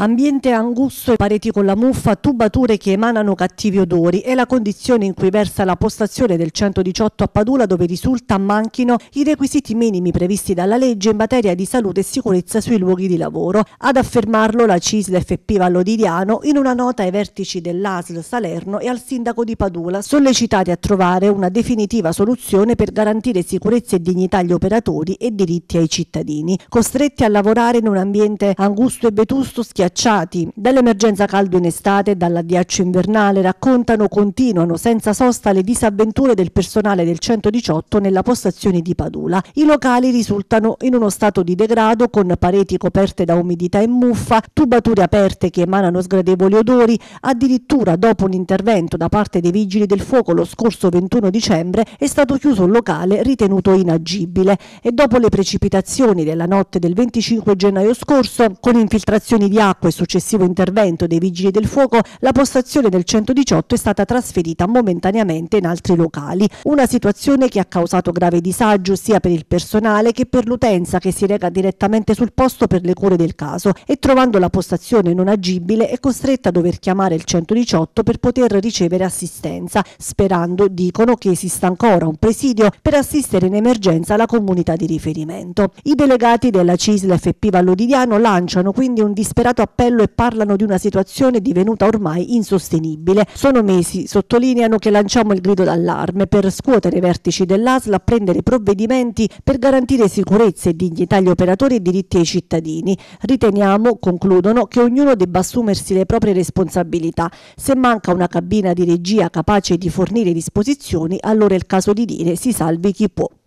Ambiente angusto, pareti con la muffa, tubature che emanano cattivi odori è la condizione in cui versa la postazione del 118 a Padula dove risulta manchino i requisiti minimi previsti dalla legge in materia di salute e sicurezza sui luoghi di lavoro. Ad affermarlo la CISL FP Vallodidiano in una nota ai vertici dell'ASL Salerno e al sindaco di Padula sollecitati a trovare una definitiva soluzione per garantire sicurezza e dignità agli operatori e diritti ai cittadini, costretti a lavorare in un ambiente angusto e vetusto schiacciato schiacciati dall'emergenza caldo in estate e dall'addiaccio invernale raccontano continuano senza sosta le disavventure del personale del 118 nella postazione di Padula. I locali risultano in uno stato di degrado con pareti coperte da umidità e muffa, tubature aperte che emanano sgradevoli odori, addirittura dopo un intervento da parte dei vigili del fuoco lo scorso 21 dicembre è stato chiuso un locale ritenuto inagibile e dopo le precipitazioni della notte del 25 gennaio scorso con infiltrazioni di acqua e successivo intervento dei vigili del fuoco, la postazione del 118 è stata trasferita momentaneamente in altri locali. Una situazione che ha causato grave disagio sia per il personale che per l'utenza che si reca direttamente sul posto per le cure del caso e trovando la postazione non agibile è costretta a dover chiamare il 118 per poter ricevere assistenza, sperando, dicono, che esista ancora un presidio per assistere in emergenza la comunità di riferimento. I delegati della CISL FP Vallodiviano lanciano quindi un disperato appello e parlano di una situazione divenuta ormai insostenibile. Sono mesi, sottolineano, che lanciamo il grido d'allarme per scuotere i vertici dell'ASL a prendere provvedimenti per garantire sicurezza e dignità agli operatori e diritti ai cittadini. Riteniamo, concludono, che ognuno debba assumersi le proprie responsabilità. Se manca una cabina di regia capace di fornire disposizioni, allora è il caso di dire si salvi chi può.